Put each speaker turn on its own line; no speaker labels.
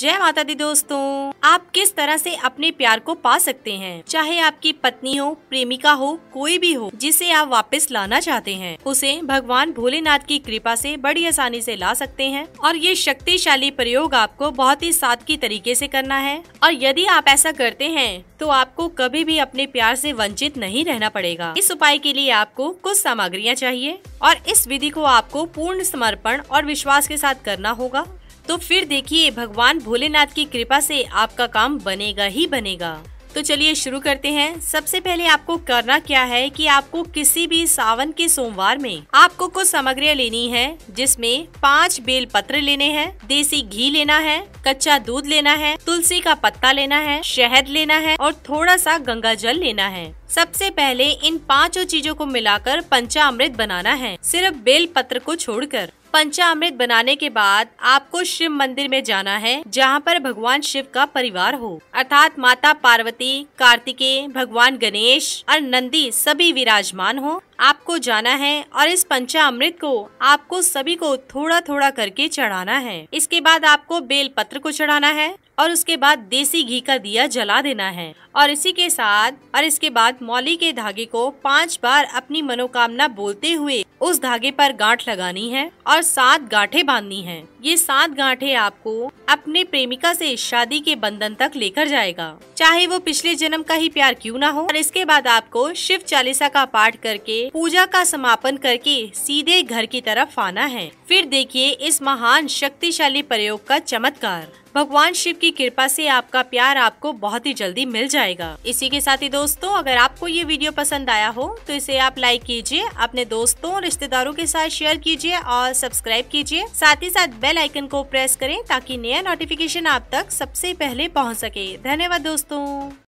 जय माता दी दोस्तों आप किस तरह से अपने प्यार को पा सकते हैं चाहे आपकी पत्नी हो प्रेमिका हो कोई भी हो जिसे आप वापस लाना चाहते हैं उसे भगवान भोलेनाथ की कृपा से बड़ी आसानी से ला सकते हैं और ये शक्तिशाली प्रयोग आपको बहुत ही सादगी तरीके से करना है और यदि आप ऐसा करते हैं तो आपको कभी भी अपने प्यार से वंचित नहीं रहना पड़ेगा इस उपाय के लिए आपको कुछ सामग्रियाँ चाहिए और इस विधि को आपको पूर्ण समर्पण और विश्वास के साथ करना होगा तो फिर देखिए भगवान भोलेनाथ की कृपा से आपका काम बनेगा ही बनेगा तो चलिए शुरू करते हैं सबसे पहले आपको करना क्या है कि आपको किसी भी सावन के सोमवार में आपको कुछ सामग्रियाँ लेनी है जिसमें पाँच बेल पत्र लेने हैं देसी घी लेना है कच्चा दूध लेना है तुलसी का पत्ता लेना है शहद लेना है और थोड़ा सा गंगा जल लेना है सबसे पहले इन पांचों चीजों को मिलाकर पंचामृत बनाना है सिर्फ बेल पत्र को छोड़कर पंचामृत बनाने के बाद आपको शिव मंदिर में जाना है जहाँ पर भगवान शिव का परिवार हो अर्थात माता पार्वती कार्तिकेय भगवान गणेश और नंदी सभी विराजमान हो आपको जाना है और इस पंचामृत को आपको सभी को थोड़ा थोड़ा करके चढ़ाना है इसके बाद आपको बेल पत्र को चढ़ाना है और उसके बाद देसी घी का दिया जला देना है और इसी के साथ और इसके बाद मौली के धागे को पांच बार अपनी मनोकामना बोलते हुए उस धागे पर गांठ लगानी है और सात गांठे बांधनी है ये सात गांठे आपको अपने प्रेमिका से शादी के बंधन तक लेकर जाएगा चाहे वो पिछले जन्म का ही प्यार क्यों ना हो और इसके बाद आपको शिव चालीसा का पाठ करके पूजा का समापन करके सीधे घर की तरफ आना है फिर देखिए इस महान शक्तिशाली प्रयोग का चमत्कार भगवान शिव की कृपा से आपका प्यार आपको बहुत ही जल्दी मिल जाएगा इसी के साथ ही दोस्तों अगर आपको ये वीडियो पसंद आया हो तो इसे आप लाइक कीजिए अपने दोस्तों रिश्तेदारों के साथ शेयर कीजिए और सब्सक्राइब कीजिए साथ ही साथ बेल आइकन को प्रेस करें ताकि नया नोटिफिकेशन आप तक सबसे पहले पहुंच सके धन्यवाद दोस्तों